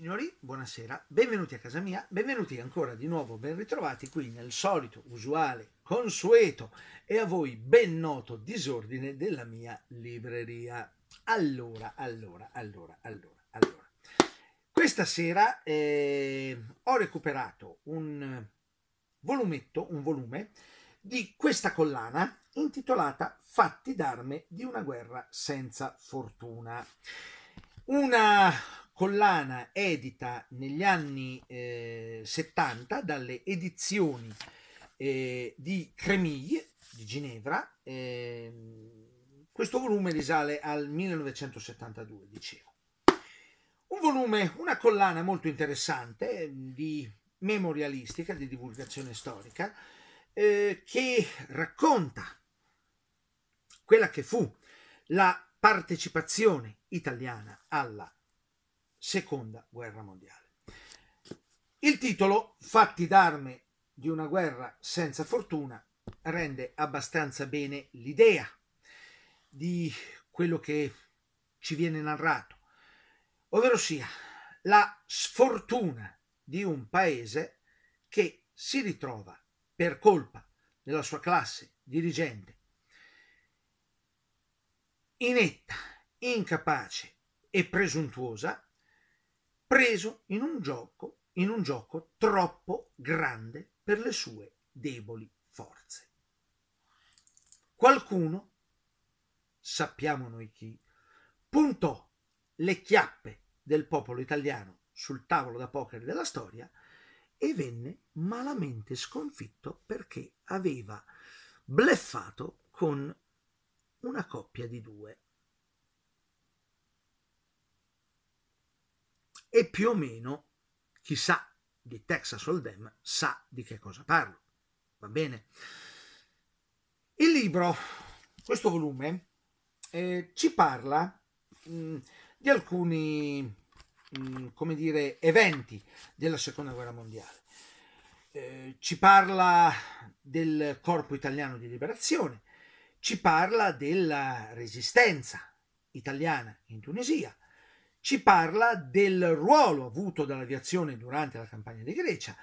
Signori, buonasera, benvenuti a casa mia, benvenuti ancora di nuovo, ben ritrovati qui nel solito, usuale, consueto e a voi ben noto disordine della mia libreria. Allora, allora, allora, allora, allora. Questa sera eh, ho recuperato un volumetto, un volume di questa collana intitolata Fatti d'arme di una guerra senza fortuna. Una collana edita negli anni eh, 70 dalle edizioni eh, di Cremille di Ginevra. Eh, questo volume risale al 1972, dicevo. Un volume, una collana molto interessante ehm, di memorialistica, di divulgazione storica, eh, che racconta quella che fu la partecipazione italiana alla seconda guerra mondiale. Il titolo, Fatti d'arme di una guerra senza fortuna, rende abbastanza bene l'idea di quello che ci viene narrato, ovvero sia la sfortuna di un paese che si ritrova per colpa della sua classe dirigente inetta, incapace e presuntuosa preso in un gioco, in un gioco troppo grande per le sue deboli forze. Qualcuno, sappiamo noi chi, puntò le chiappe del popolo italiano sul tavolo da poker della storia e venne malamente sconfitto perché aveva bleffato con una coppia di due e più o meno chi sa di Texas Hold'em sa di che cosa parlo. Va bene? Il libro, questo volume, eh, ci parla mh, mm, di alcuni, mh, mm, come dire, eventi della Seconda Guerra Mondiale. Eh, ci parla del Corpo Italiano di Liberazione, ci parla della resistenza italiana in Tunisia, ci parla del ruolo avuto dall'aviazione durante la campagna di Grecia,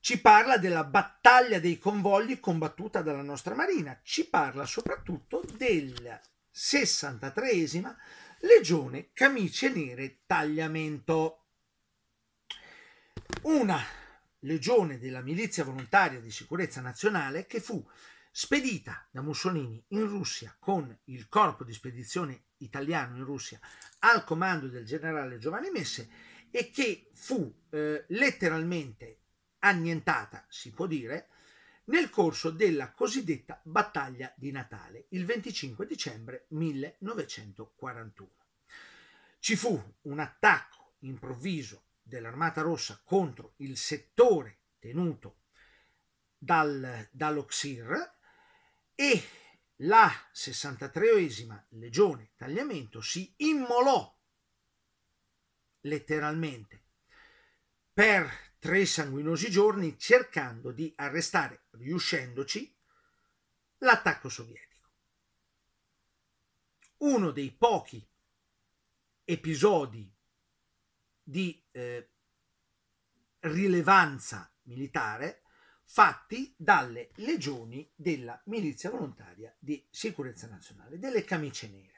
ci parla della battaglia dei convogli combattuta dalla nostra marina, ci parla soprattutto della 63esima legione camicie nere tagliamento. Una legione della milizia volontaria di sicurezza nazionale che fu spedita da Mussolini in Russia con il corpo di spedizione italiano in Russia al comando del generale Giovanni Messe e che fu eh, letteralmente annientata, si può dire, nel corso della cosiddetta battaglia di Natale, il 25 dicembre 1941. Ci fu un attacco improvviso dell'Armata Rossa contro il settore tenuto dal, dall'Oxir e la 63esima legione tagliamento si immolò letteralmente per tre sanguinosi giorni cercando di arrestare, riuscendoci, l'attacco sovietico. Uno dei pochi episodi di eh, rilevanza militare fatti dalle legioni della Milizia Volontaria di Sicurezza Nazionale, delle camicie nere.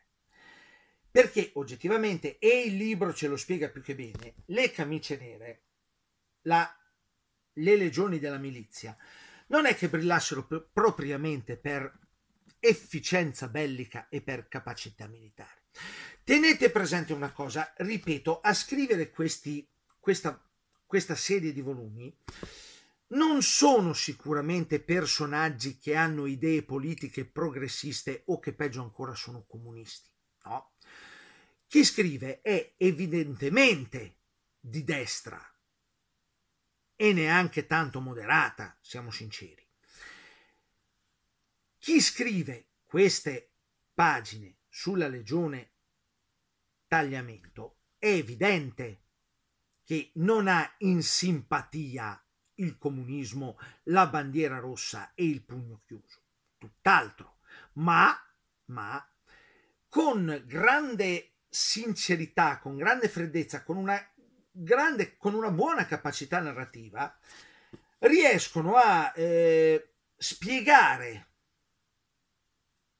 Perché oggettivamente, e il libro ce lo spiega più che bene, le camicie nere, la, le legioni della milizia, non è che brillassero pr- propriamente per efficienza bellica e per capacità militare. Tenete presente una cosa, ripeto, a scrivere questi, questa, questa serie di volumi, non sono sicuramente personaggi che hanno idee politiche progressiste o che peggio ancora sono comunisti. No. Chi scrive è evidentemente di destra e neanche tanto moderata, siamo sinceri. Chi scrive queste pagine sulla legione tagliamento è evidente che non ha in simpatia il comunismo, la bandiera rossa e il pugno chiuso, tutt'altro, ma, ma con grande sincerità, con grande freddezza, con una, grande, con una buona capacità narrativa, riescono a eh, spiegare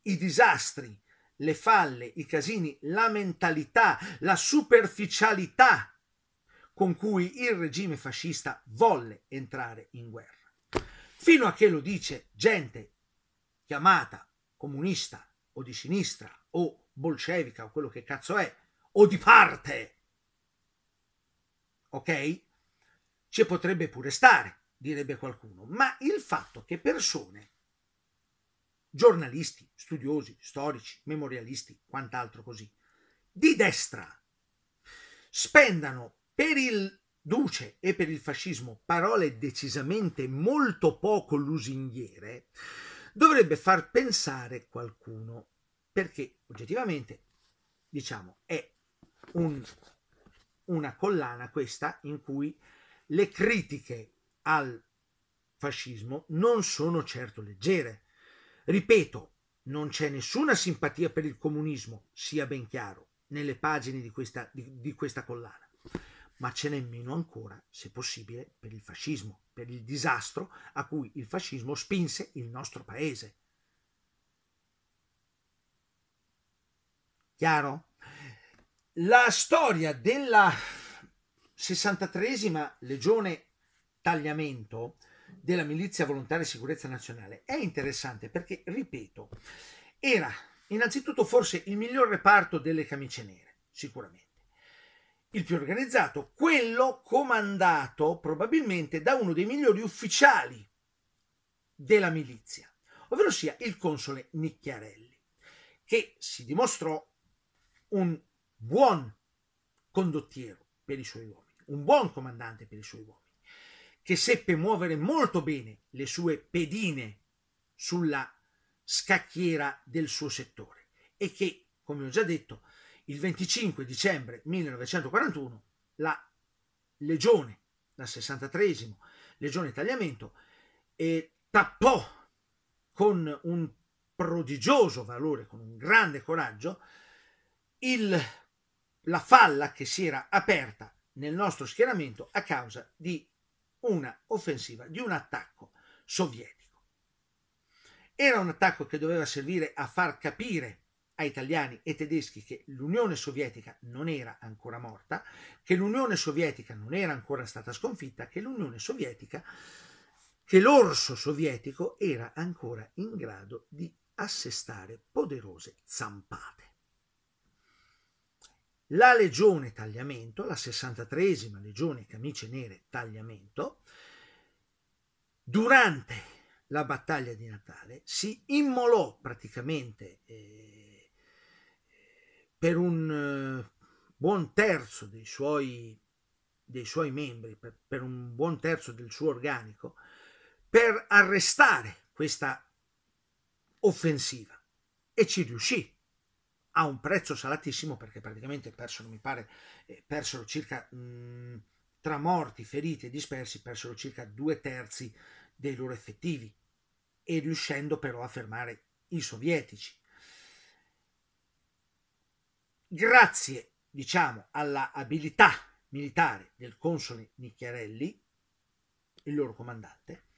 i disastri, le falle, i casini, la mentalità, la superficialità con cui il regime fascista volle entrare in guerra. Fino a che lo dice gente chiamata comunista o di sinistra o bolscevica o quello che cazzo è o di parte. Ok? Ci potrebbe pure stare, direbbe qualcuno, ma il fatto che persone giornalisti, studiosi, storici, memorialisti, quant'altro così, di destra, spendano per il Duce e per il fascismo parole decisamente molto poco lusinghiere, dovrebbe far pensare qualcuno, perché oggettivamente, diciamo, è un, una collana questa in cui le critiche al fascismo non sono certo leggere. Ripeto, non c'è nessuna simpatia per il comunismo, sia ben chiaro, nelle pagine di questa, di, di questa collana ma ce n'è meno ancora, se possibile, per il fascismo, per il disastro a cui il fascismo spinse il nostro paese. Chiaro? La storia della 63esima legione tagliamento della milizia volontaria e sicurezza nazionale è interessante perché, ripeto, era innanzitutto forse il miglior reparto delle camicie nere, sicuramente il più organizzato, quello comandato probabilmente da uno dei migliori ufficiali della milizia, ovvero sia il console Nicchiarelli, che si dimostrò un buon condottiero per i suoi uomini, un buon comandante per i suoi uomini, che seppe muovere molto bene le sue pedine sulla scacchiera del suo settore e che, come ho già detto, il 25 dicembre 1941 la legione, la 63esima legione Tagliamento, eh, tappò con un prodigioso valore, con un grande coraggio, il, la falla che si era aperta nel nostro schieramento a causa di una offensiva, di un attacco sovietico. Era un attacco che doveva servire a far capire a italiani e tedeschi che l'Unione Sovietica non era ancora morta, che l'Unione Sovietica non era ancora stata sconfitta, che l'Unione Sovietica, che l'orso sovietico era ancora in grado di assestare poderose zampate. La legione Tagliamento, la 63esima legione Camicie Nere Tagliamento, durante la battaglia di Natale si immolò praticamente eh, per un eh, buon terzo dei suoi, dei suoi membri, per, per un buon terzo del suo organico, per arrestare questa offensiva. E ci riuscì a un prezzo salatissimo perché praticamente persero, mi pare, eh, persero circa mh, mm, tra morti, feriti e dispersi, persero circa due terzi dei loro effettivi e riuscendo però a fermare i sovietici grazie, diciamo, alla abilità militare del console Nicchiarelli, il loro comandante,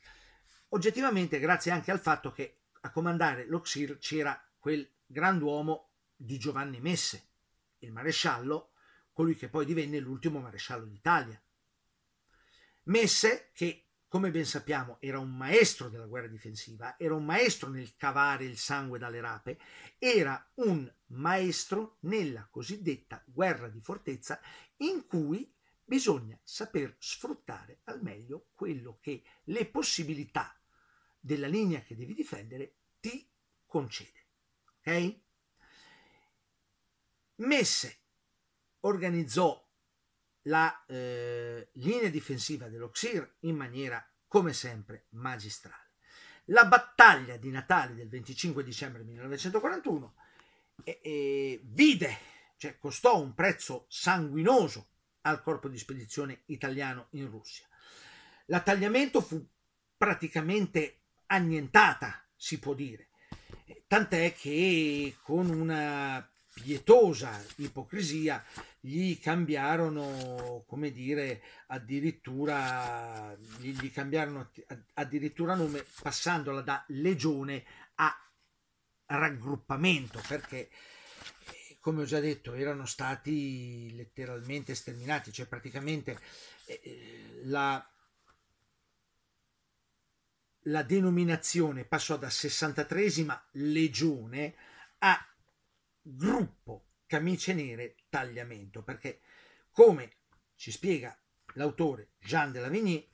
oggettivamente grazie anche al fatto che a comandare l'Oxir c'era quel grand'uomo di Giovanni Messe, il maresciallo, colui che poi divenne l'ultimo maresciallo d'Italia. Messe, che come ben sappiamo, era un maestro della guerra difensiva, era un maestro nel cavare il sangue dalle rape, era un maestro nella cosiddetta guerra di fortezza in cui bisogna saper sfruttare al meglio quello che le possibilità della linea che devi difendere ti concede. Ok? Messe organizzò la eh, linea difensiva dell'Oxir in maniera come sempre magistrale. La battaglia di Natale del 25 dicembre 1941 eh, eh, vide, cioè costò un prezzo sanguinoso al corpo di spedizione italiano in Russia. L'attagliamento fu praticamente annientata, si può dire, tant'è che con una pietosa ipocrisia gli cambiarono, come dire, addirittura, gli, gli cambiarono addirittura nome passandola da legione a raggruppamento perché eh, come ho già detto erano stati letteralmente sterminati cioè praticamente eh, eh, la, la denominazione passò da 63 legione a gruppo camice nere tagliamento, perché come ci spiega l'autore Jean de Lavigny,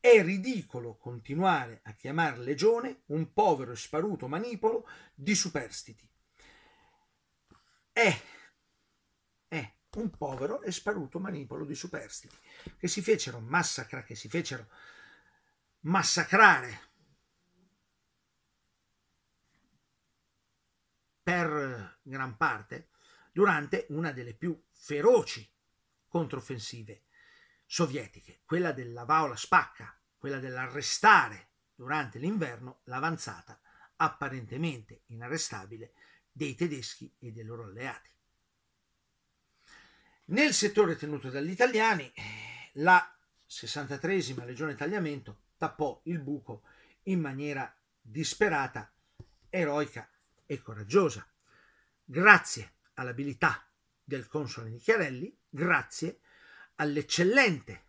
è ridicolo continuare a chiamar legione un povero e sparuto manipolo di superstiti. È, è un povero e sparuto manipolo di superstiti che si fecero massacra, che si fecero massacrare per eh, gran parte durante una delle più feroci controffensive sovietiche, quella del Lavaola Spacca, quella dell'arrestare durante l'inverno l'avanzata apparentemente inarrestabile dei tedeschi e dei loro alleati. Nel settore tenuto dagli italiani, la 63esima Legione Tagliamento tappò il buco in maniera disperata, eroica e coraggiosa. Grazie all'abilità del console Nicchiarelli, grazie all'eccellente,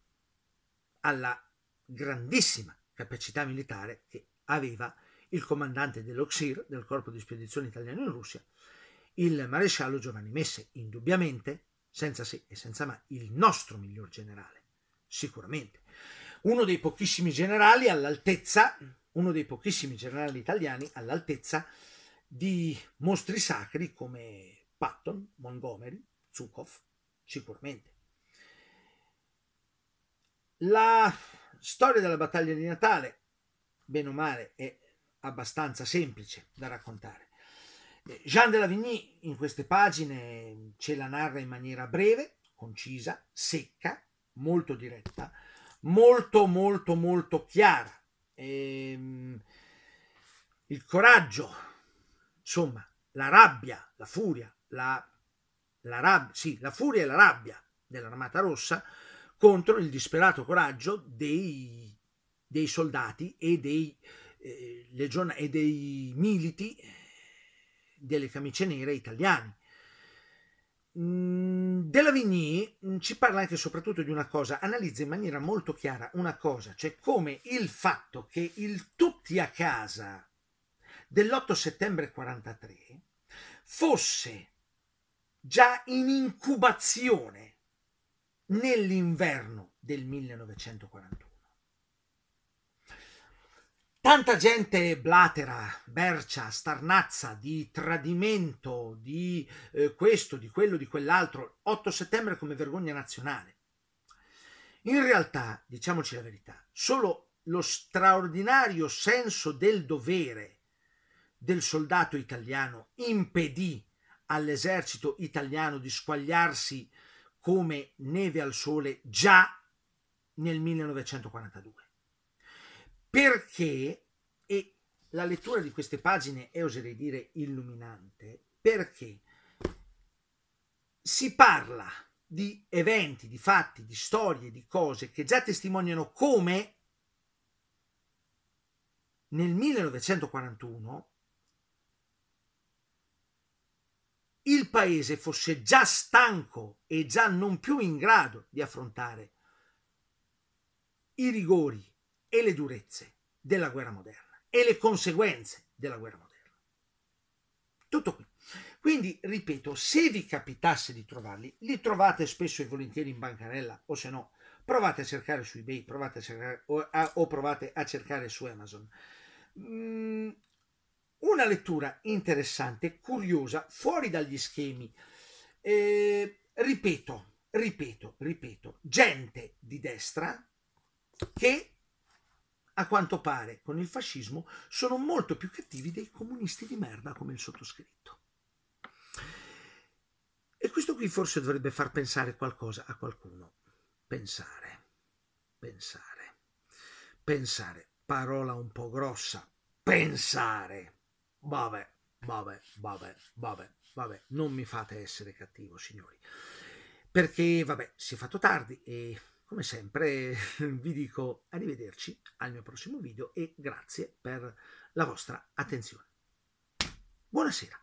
alla grandissima capacità militare che aveva il comandante dell'Oxir, del corpo di spedizione italiano in Russia, il maresciallo Giovanni Messe, indubbiamente, senza se e senza ma, il nostro miglior generale, sicuramente. Uno dei pochissimi generali all'altezza, uno dei pochissimi generali italiani all'altezza di mostri sacri come Patton, Montgomery, Zukov, sicuramente. La storia della battaglia di Natale, bene o male, è abbastanza semplice da raccontare. Eh, Jean de Lavigny in queste pagine ce la narra in maniera breve, concisa, secca, molto diretta, molto molto molto chiara. E, ehm, il coraggio Insomma, la rabbia, la furia, la, la, rab- sì, la furia e la rabbia dell'Armata Rossa contro il disperato coraggio dei, dei soldati e dei, eh, legion- e dei militi delle camicie nere italiani. Mm, Della Vigny mm, ci parla anche e soprattutto di una cosa, analizza in maniera molto chiara una cosa, cioè come il fatto che il tutti a casa dell'8 settembre 43 fosse già in incubazione nell'inverno del 1941. Tanta gente blatera, bercia, starnazza di tradimento, di eh, questo, di quello, di quell'altro, 8 settembre come vergogna nazionale. In realtà, diciamoci la verità, solo lo straordinario senso del dovere del soldato italiano impedì all'esercito italiano di squagliarsi come neve al sole già nel 1942. Perché, e la lettura di queste pagine è oserei dire illuminante, perché si parla di eventi, di fatti, di storie, di cose che già testimoniano come nel 1941 il paese fosse già stanco e già non più in grado di affrontare i rigori e le durezze della guerra moderna e le conseguenze della guerra moderna. Tutto qui. Quindi, ripeto, se vi capitasse di trovarli, li trovate spesso e volentieri in bancarella o se no provate a cercare su eBay, provate a cercare, o, a, o provate a cercare su Amazon. Mm, una lettura interessante, curiosa, fuori dagli schemi. Eh, ripeto, ripeto, ripeto, gente di destra che a quanto pare con il fascismo sono molto più cattivi dei comunisti di merda come il sottoscritto. E questo qui forse dovrebbe far pensare qualcosa a qualcuno. Pensare, pensare, pensare, parola un po' grossa, pensare. Vabbè, vabbè, vabbè, vabbè, vabbè, non mi fate essere cattivo, signori. Perché, vabbè, si è fatto tardi e come sempre vi dico arrivederci al mio prossimo video e grazie per la vostra attenzione. Buonasera.